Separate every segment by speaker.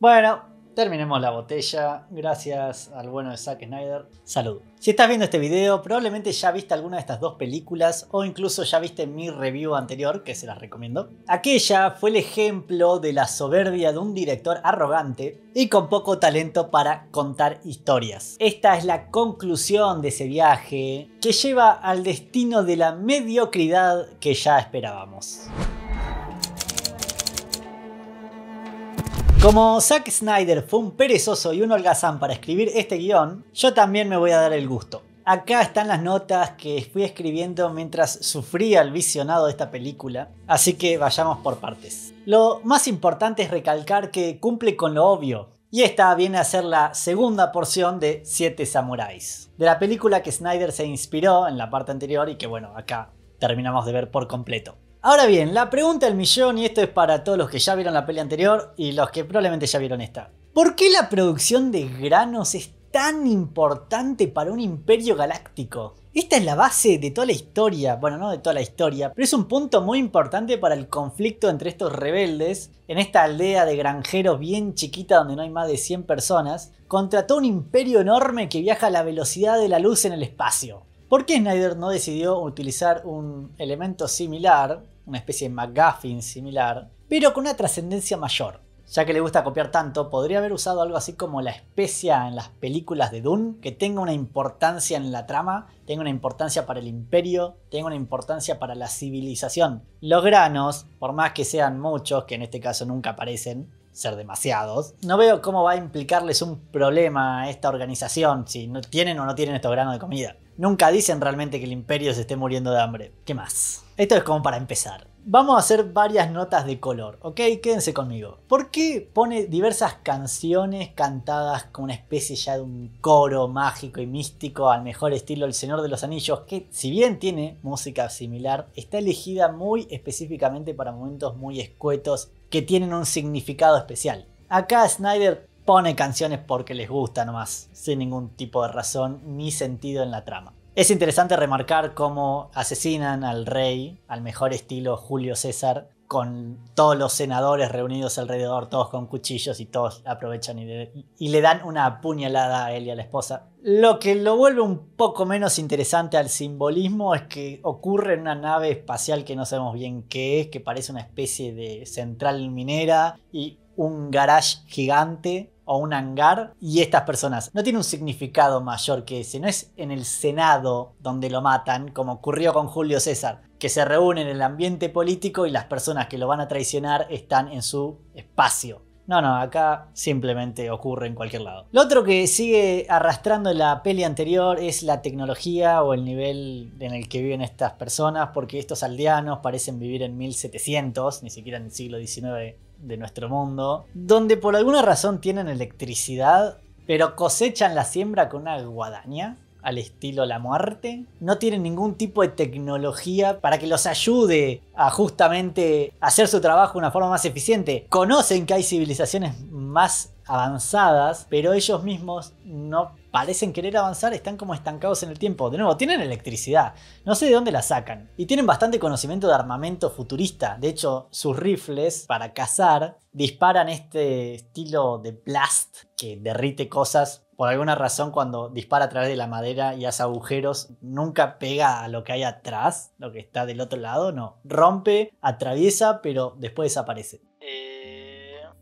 Speaker 1: Bueno, terminemos la botella. Gracias al bueno de Zack Snyder. Salud. Si estás viendo este video, probablemente ya viste alguna de estas dos películas o incluso ya viste mi review anterior, que se las recomiendo. Aquella fue el ejemplo de la soberbia de un director arrogante y con poco talento para contar historias. Esta es la conclusión de ese viaje que lleva al destino de la mediocridad que ya esperábamos. Como Zack Snyder fue un perezoso y un holgazán para escribir este guión, yo también me voy a dar el gusto. Acá están las notas que fui escribiendo mientras sufría el visionado de esta película, así que vayamos por partes. Lo más importante es recalcar que cumple con lo obvio, y esta viene a ser la segunda porción de Siete Samuráis, de la película que Snyder se inspiró en la parte anterior y que bueno, acá terminamos de ver por completo. Ahora bien, la pregunta del millón, y esto es para todos los que ya vieron la peli anterior y los que probablemente ya vieron esta. ¿Por qué la producción de granos es tan importante para un imperio galáctico? Esta es la base de toda la historia, bueno, no de toda la historia, pero es un punto muy importante para el conflicto entre estos rebeldes, en esta aldea de granjeros bien chiquita donde no hay más de 100 personas, contra todo un imperio enorme que viaja a la velocidad de la luz en el espacio. ¿Por qué Snyder no decidió utilizar un elemento similar una especie de McGuffin similar, pero con una trascendencia mayor. Ya que le gusta copiar tanto, podría haber usado algo así como la especia en las películas de Dune, que tenga una importancia en la trama, tenga una importancia para el imperio, tenga una importancia para la civilización. Los granos, por más que sean muchos, que en este caso nunca parecen ser demasiados, no veo cómo va a implicarles un problema a esta organización si no tienen o no tienen estos granos de comida. Nunca dicen realmente que el imperio se esté muriendo de hambre. ¿Qué más? Esto es como para empezar. Vamos a hacer varias notas de color, ¿ok? Quédense conmigo. ¿Por qué pone diversas canciones cantadas con una especie ya de un coro mágico y místico al mejor estilo El Señor de los Anillos, que si bien tiene música similar, está elegida muy específicamente para momentos muy escuetos que tienen un significado especial? Acá Snyder pone canciones porque les gusta nomás, sin ningún tipo de razón ni sentido en la trama. Es interesante remarcar cómo asesinan al rey, al mejor estilo Julio César, con todos los senadores reunidos alrededor, todos con cuchillos y todos aprovechan y le, dan una puñalada a él y a la esposa. Lo que lo vuelve un poco menos interesante al simbolismo es que ocurre en una nave espacial que no sabemos bien qué es, que parece una especie de central minera y un garage gigante o un hangar y estas personas. No tienen un significado mayor que ese, no es en el Senado donde lo matan, como ocurrió con Julio César, que se reúnen en el ambiente político y las personas que lo van a traicionar están en su espacio. No, no, acá simplemente ocurre en cualquier lado. Lo otro que sigue arrastrando la peli anterior es la tecnología o el nivel en el que viven estas personas, porque estos aldeanos parecen vivir en 1700, ni siquiera en el siglo XIX de nuestro mundo, donde por alguna razón tienen electricidad, pero cosechan la siembra con una guadaña al estilo la muerte, no tienen ningún tipo de tecnología para que los ayude a justamente hacer su trabajo de una forma más eficiente. Conocen que hay civilizaciones más avanzadas, pero ellos mismos no parecen querer avanzar, están como estancados en el tiempo. De nuevo, tienen electricidad, no sé de dónde la sacan. Y tienen bastante conocimiento de armamento futurista. De hecho, sus rifles para cazar disparan este estilo de blast que derrite cosas. Por alguna razón, cuando dispara a través de la madera y hace agujeros, nunca pega a lo que hay atrás, lo que está del otro lado, no. Rompe, atraviesa, pero después desaparece.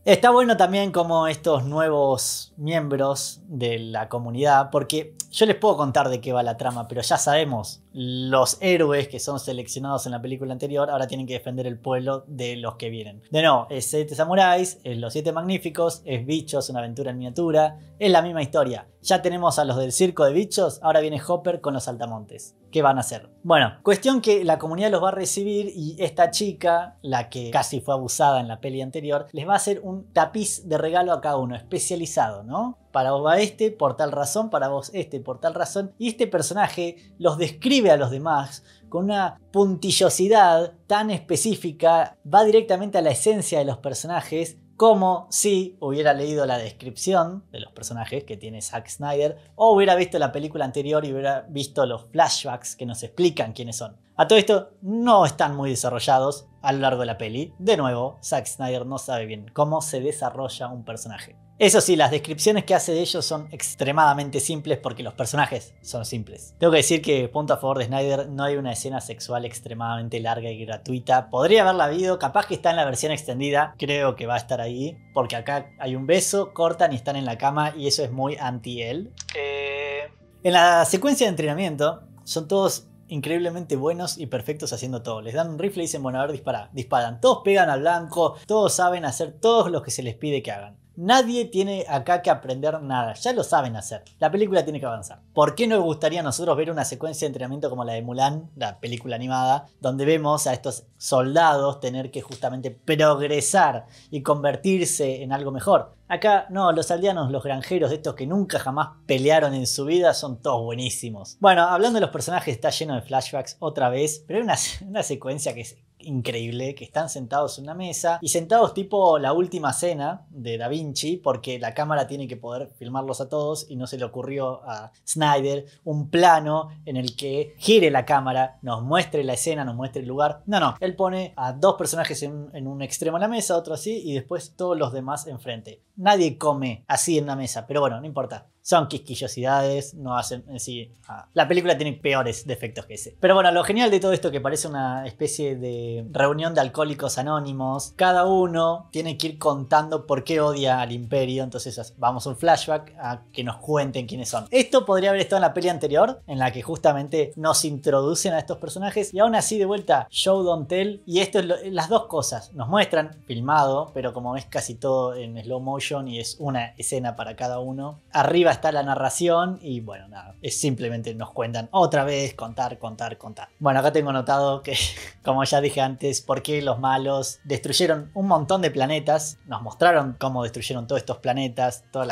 Speaker 1: Está bueno también como estos nuevos miembros de la comunidad, porque yo les puedo contar de qué va la trama, pero ya sabemos los héroes que son seleccionados en la película anterior ahora tienen que defender el pueblo de los que vienen. De nuevo, es Siete Samuráis, es Los Siete Magníficos, es Bichos, una aventura en miniatura, es la misma historia. Ya tenemos a los del circo de bichos, ahora viene Hopper con los saltamontes. ¿Qué van a hacer? Bueno, cuestión que la comunidad los va a recibir y esta chica, la que casi fue abusada en la peli anterior, les va a hacer un tapiz de regalo a cada uno, especializado, ¿no? para vos va este, por tal razón, para vos este, por tal razón. Y este personaje los describe a los demás con una puntillosidad tan específica, va directamente a la esencia de los personajes, como si hubiera leído la descripción de los personajes que tiene Zack Snyder o hubiera visto la película anterior y hubiera visto los flashbacks que nos explican quiénes son. A todo esto no están muy desarrollados a lo largo de la peli. De nuevo, Zack Snyder no sabe bien cómo se desarrolla un personaje. Eso sí, las descripciones que hace de ellos son extremadamente simples porque los personajes son simples. Tengo que decir que, punto a favor de Snyder, no hay una escena sexual extremadamente larga y gratuita. Podría haberla habido, capaz que está en la versión extendida, creo que va a estar ahí, porque acá hay un beso, cortan y están en la cama y eso es muy anti-él. Eh. En la secuencia de entrenamiento, son todos increíblemente buenos y perfectos haciendo todo. Les dan un rifle y dicen, bueno, a ver, dispara. Disparan. Todos pegan al blanco, todos saben hacer todo lo que se les pide que hagan. Nadie tiene acá que aprender nada, ya lo saben hacer. La película tiene que avanzar. ¿Por qué nos gustaría a nosotros ver una secuencia de entrenamiento como la de Mulan, la película animada, donde vemos a estos soldados tener que justamente progresar y convertirse en algo mejor? Acá no, los aldeanos, los granjeros, estos que nunca jamás pelearon en su vida, son todos buenísimos. Bueno, hablando de los personajes, está lleno de flashbacks otra vez, pero hay una, una secuencia que es increíble que están sentados en una mesa y sentados tipo la última cena de Da Vinci porque la cámara tiene que poder filmarlos a todos y no se le ocurrió a Snyder un plano en el que gire la cámara, nos muestre la escena, nos muestre el lugar. No, no, él pone a dos personajes en, en un extremo de la mesa, otro así y después todos los demás enfrente. Nadie come así en la mesa, pero bueno, no importa son quisquillosidades, no hacen. En sí, ah, la película tiene peores defectos que ese. Pero bueno, lo genial de todo esto que parece una especie de reunión de alcohólicos anónimos, cada uno tiene que ir contando por qué odia al imperio, entonces vamos a un flashback a que nos cuenten quiénes son. Esto podría haber estado en la peli anterior, en la que justamente nos introducen a estos personajes y aún así de vuelta, show don't tell, y esto es las dos cosas, nos muestran filmado, pero como es casi todo en slow motion y es una escena para cada uno, arriba está la narración y bueno, nada, es simplemente nos cuentan otra vez, contar, contar, contar. Bueno, acá tengo notado que, como ya dije antes, porque los malos destruyeron un montón de planetas, nos mostraron cómo destruyeron todos estos planetas, todos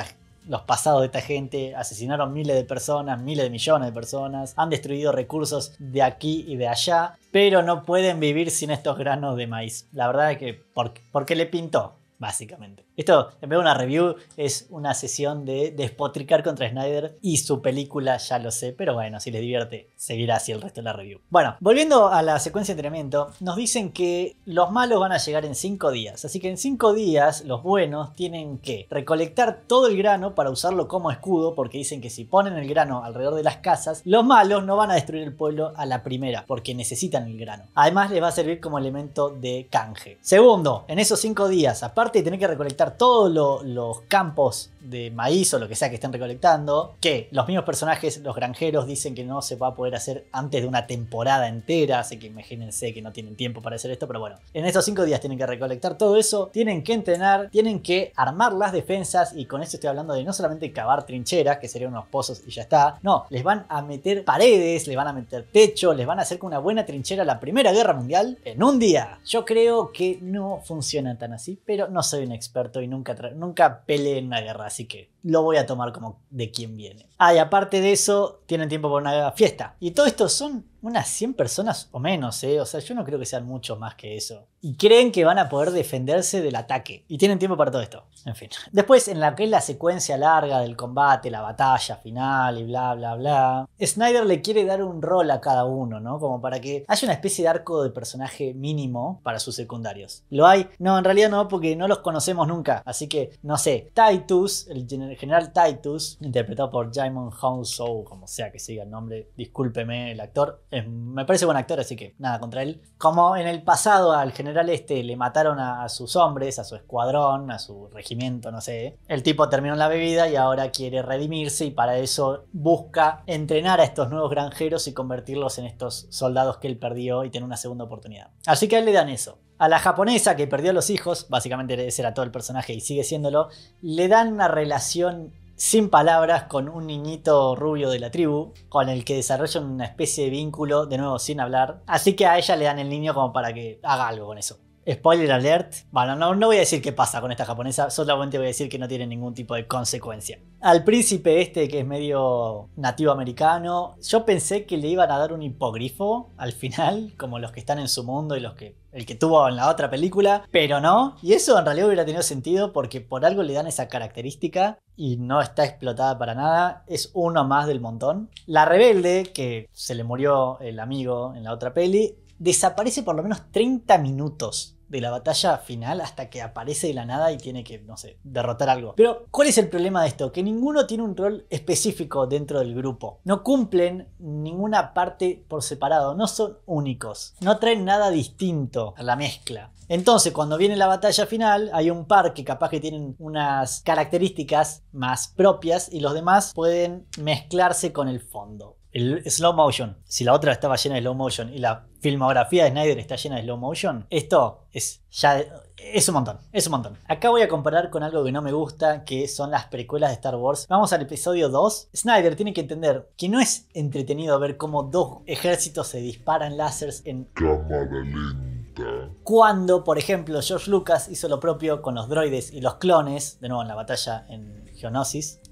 Speaker 1: los pasados de esta gente, asesinaron miles de personas, miles de millones de personas, han destruido recursos de aquí y de allá, pero no pueden vivir sin estos granos de maíz. La verdad es que, ¿por, le pintó? Básicamente. Esto, en vez de una review, es una sesión de despotricar contra Snyder y su película, ya lo sé, pero bueno, si les divierte, seguirá así el resto de la review. Bueno, volviendo a la secuencia de entrenamiento, nos dicen que los malos van a llegar en 5 días, así que en 5 días los buenos tienen que recolectar todo el grano para usarlo como escudo, porque dicen que si ponen el grano alrededor de las casas, los malos no van a destruir el pueblo a la primera, porque necesitan el grano. Además, les va a servir como elemento de canje. Segundo, en esos 5 días, aparte de tener que recolectar todos los campos de maíz o lo que sea que estén recolectando, que los mismos personajes, los granjeros, dicen que no se va a poder hacer antes de una temporada entera, así que imagínense que no tienen tiempo para hacer esto, pero bueno, en estos cinco días tienen que recolectar todo eso, tienen que entrenar, tienen que armar las defensas y con esto estoy hablando de no solamente cavar trincheras, que serían unos pozos y ya está, no, les van a meter paredes, les van a meter techo, les van a hacer con una buena trinchera la Primera Guerra Mundial en un día. Yo creo que no funciona tan así, pero no soy un experto y nunca, nunca peleé en una guerra, así que lo voy a tomar como de quien viene. Ah, y aparte de eso, tienen tiempo para una fiesta. Y todo esto son unas 100 personas o menos, ¿eh? O sea, yo no creo que sean mucho más que eso. Y creen que van a poder defenderse del ataque. Y tienen tiempo para todo esto. En fin. Después, en la que es la secuencia larga del combate, la batalla final y bla, bla, bla, Snyder le quiere dar un rol a cada uno, ¿no? Como para que haya una especie de arco de personaje mínimo para sus secundarios. ¿Lo hay? No, en realidad no, porque no los conocemos nunca. Así que, no sé. Titus, el general Titus, interpretado por Jaimon Hounsou, como sea que siga el nombre, discúlpeme el actor me parece buen actor, así que nada contra él. Como en el pasado al general este le mataron a, sus hombres, a su escuadrón, a su regimiento, no sé. El tipo terminó la bebida y ahora quiere redimirse y para eso busca entrenar a estos nuevos granjeros y convertirlos en estos soldados que él perdió y tener una segunda oportunidad. Así que a él le dan eso. A la japonesa que perdió a los hijos, básicamente ese era todo el personaje y sigue siéndolo, le dan una relación sin palabras con un niñito rubio de la tribu, con el que desarrollan una especie de vínculo, de nuevo sin hablar. Así que a ella le dan el niño como para que haga algo con eso. Spoiler alert. Bueno, no, voy a decir qué pasa con esta japonesa, solamente voy a decir que no tiene ningún tipo de consecuencia. Al príncipe este, que es medio nativo americano, yo pensé que le iban a dar un hipogrifo al final, como los que están en su mundo y los que el que tuvo en la otra película, pero no. Y eso en realidad hubiera tenido sentido porque por algo le dan esa característica y no está explotada para nada. Es uno más del montón. La rebelde, que se le murió el amigo en la otra peli, desaparece por lo menos 30 minutos de la batalla final hasta que aparece de la nada y tiene que, no sé, derrotar algo. Pero, ¿cuál es el problema de esto? Que ninguno tiene un rol específico dentro del grupo. No cumplen ninguna parte por separado, no son únicos, no traen nada distinto a la mezcla. Entonces, cuando viene la batalla final, hay un par que capaz que tienen unas características más propias y los demás pueden mezclarse con el fondo el slow motion, si la otra estaba llena de slow motion y la filmografía de Snyder está llena de slow motion, esto es ya es un montón, es un montón. Acá voy a comparar con algo que no me gusta, que son las precuelas de Star Wars. Vamos al episodio 2. Snyder tiene que entender que no es entretenido ver cómo dos ejércitos se disparan láseres en cámara lenta. Cuando, por ejemplo, George Lucas hizo lo propio con los droides y los clones, de nuevo en la batalla en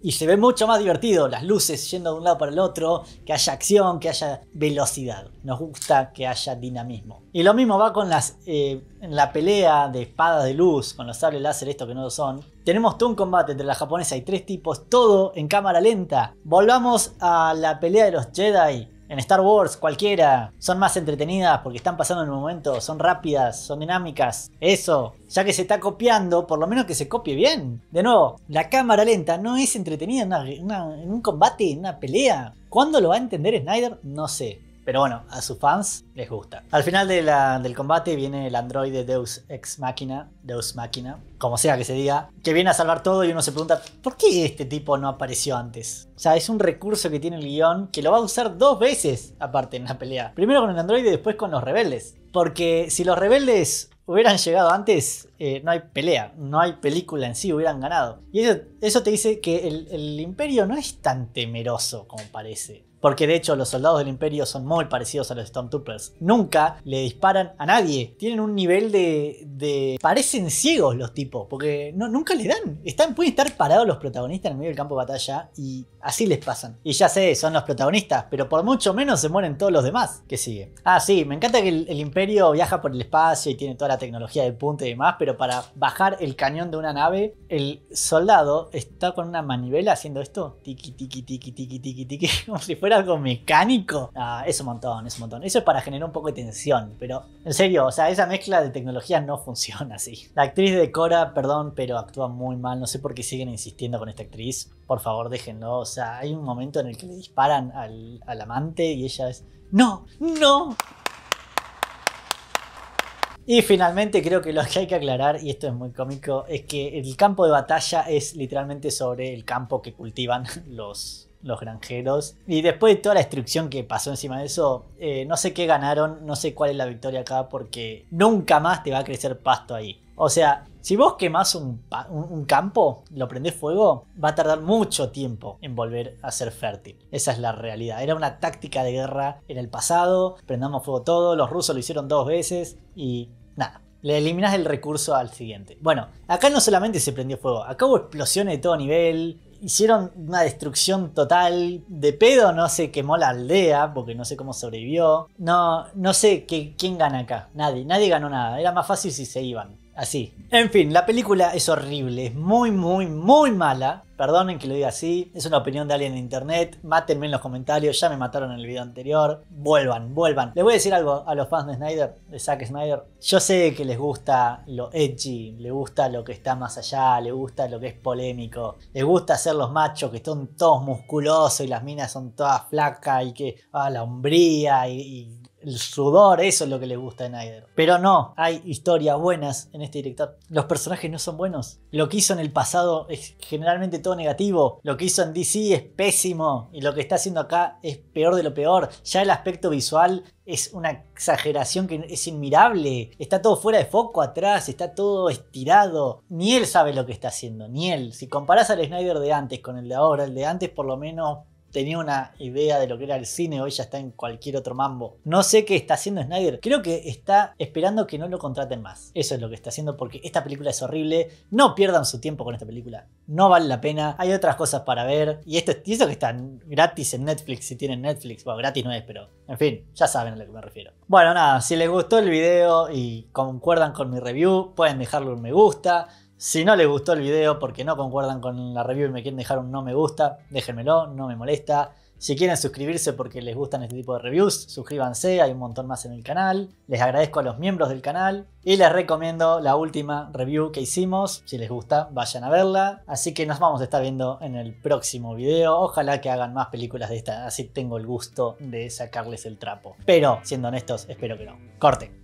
Speaker 1: y se ve mucho más divertido, las luces yendo de un lado para el otro, que haya acción, que haya velocidad. Nos gusta que haya dinamismo. Y lo mismo va con las, eh, la pelea de espadas de luz, con los sables láser, esto que no lo son. Tenemos todo un combate entre la japonesa y tres tipos, todo en cámara lenta. Volvamos a la pelea de los Jedi en Star Wars, cualquiera. Son más entretenidas porque están pasando en el momento, son rápidas, son dinámicas. Eso, ya que se está copiando, por lo menos que se copie bien. De nuevo, la cámara lenta no es entretenida en, un combate, en una pelea. ¿Cuándo lo va a entender Snyder? No sé. Pero bueno, a sus fans les gusta. Al final del combate viene el androide Deus Ex Machina, Deus Machina, como sea que se diga, que viene a salvar todo y uno se pregunta, ¿por qué este tipo no apareció antes? O sea, es un recurso que tiene el guión que lo va a usar dos veces aparte en la pelea. Primero con el androide y después con los rebeldes. Porque si los rebeldes hubieran llegado antes, eh, no hay pelea, no hay película en sí, hubieran ganado. Y eso, eso te dice que el, imperio no es tan temeroso como parece. Porque de hecho los soldados del imperio son muy parecidos a los Stormtroopers. Nunca le disparan a nadie. Tienen un nivel de... Parecen ciegos los tipos, porque no, nunca le dan. Están, pueden estar parados los protagonistas en el medio del campo de batalla y así les pasan. Y ya sé, son los protagonistas, pero por mucho menos se mueren todos los demás. ¿Qué sigue? Ah, sí, me encanta que el, imperio viaja por el espacio y tiene toda la tecnología de punto y demás, pero para bajar el cañón de una nave, el soldado está con una manivela haciendo esto, tiki, tiki, tiki, tiki, tiki, tiki, como si fuera algo mecánico. Ah, es un montón, es un montón. Eso es para generar un poco de tensión, pero en serio, o sea, esa mezcla de tecnología no funciona así. La actriz de Cora, perdón, pero actúa muy mal, no sé por qué siguen insistiendo con esta actriz. Por favor, déjenlo. O sea, hay un momento en el que le disparan al amante y ella es, no, no, y finalmente creo que lo que hay que aclarar, y esto es muy cómico, es que el campo de batalla es literalmente sobre el campo que cultivan los, los granjeros. Y después de toda la destrucción que pasó encima de eso, eh, no sé qué ganaron, no sé cuál es la victoria acá, porque nunca más te va a crecer pasto ahí. O sea, si vos quemás un, campo, lo prendés fuego, va a tardar mucho tiempo en volver a ser fértil. Esa es la realidad. Era una táctica de guerra en el pasado, prendamos fuego todo, los rusos lo hicieron dos veces y nada. Le eliminás el recurso al siguiente. Bueno, acá no solamente se prendió fuego, acá hubo explosiones de todo nivel, hicieron una destrucción total. De pedo no se quemó la aldea, porque no sé cómo sobrevivió. No, no sé quién gana acá. Nadie, nadie ganó nada. Era más fácil si se iban. Así. En fin, la película es horrible, es muy, muy, muy mala. Perdonen que lo diga así, es una opinión de alguien en internet. Mátenme en los comentarios, ya me mataron en el video anterior. Vuelvan, vuelvan. Les voy a decir algo a los fans de Snyder, de Zack Snyder. Yo sé que les gusta lo edgy, les gusta lo que está más allá, les gusta lo que es polémico, les gusta hacer los machos que son todos musculosos y las minas son todas flacas y que, ah, la hombría y el sudor, eso es lo que le gusta a Snyder. Pero no, hay historias buenas en este director. Los personajes no son buenos. Lo que hizo en el pasado es generalmente todo negativo. Lo que hizo en DC es pésimo. Y lo que está haciendo acá es peor de lo peor. Ya el aspecto visual es una exageración que es inmirable. Está todo fuera de foco atrás, está todo estirado. Ni él sabe lo que está haciendo, ni él. Si comparás al Snyder de antes con el de ahora, el de antes por lo menos tenía una idea de lo que era el cine, hoy ya está en cualquier otro mambo. No sé qué está haciendo Snyder. Creo que está esperando que no lo contraten más. Eso es lo que está haciendo porque esta película es horrible. No pierdan su tiempo con esta película. No vale la pena. Hay otras cosas para ver. Y esto y eso que está gratis en Netflix, si tienen Netflix. Bueno, gratis no es, pero en fin, ya saben a lo que me refiero. Bueno, nada, si les gustó el video y concuerdan con mi review, pueden dejarle un me gusta. Si no les gustó el video porque no concuerdan con la review y me quieren dejar un no me gusta, déjenmelo, no me molesta. Si quieren suscribirse porque les gustan este tipo de reviews, suscríbanse, hay un montón más en el canal. Les agradezco a los miembros del canal y les recomiendo la última review que hicimos. Si les gusta, vayan a verla. Así que nos vamos a estar viendo en el próximo video. Ojalá que hagan más películas de esta, así tengo el gusto de sacarles el trapo. Pero, siendo honestos, espero que no. Corten.